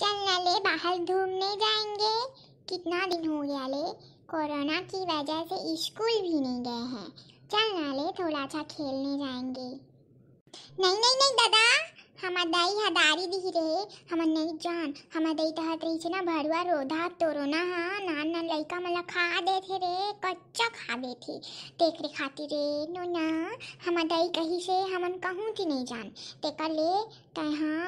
चल नले बाहर घूमने जाएंगे कितना दिन हो गया ले कोरोना की वजह से स्कूल भी नहीं गए हैं चल नले थोड़ा सा खेलने जाएंगे नहीं नहीं नहीं दादा हमारे दाई ह दारी दी रहे हमर नहीं जान हमारे दाई तहत तो रही छे ना भरुआ रोधा तोरोना हा नान नान लइका मन ला खा थे रे कच्चा खा दे थे देख रे खाती रे नोना हमर दाई कहीं से हमन कहूँ की नहीं जान देखा ले तैं हाँ,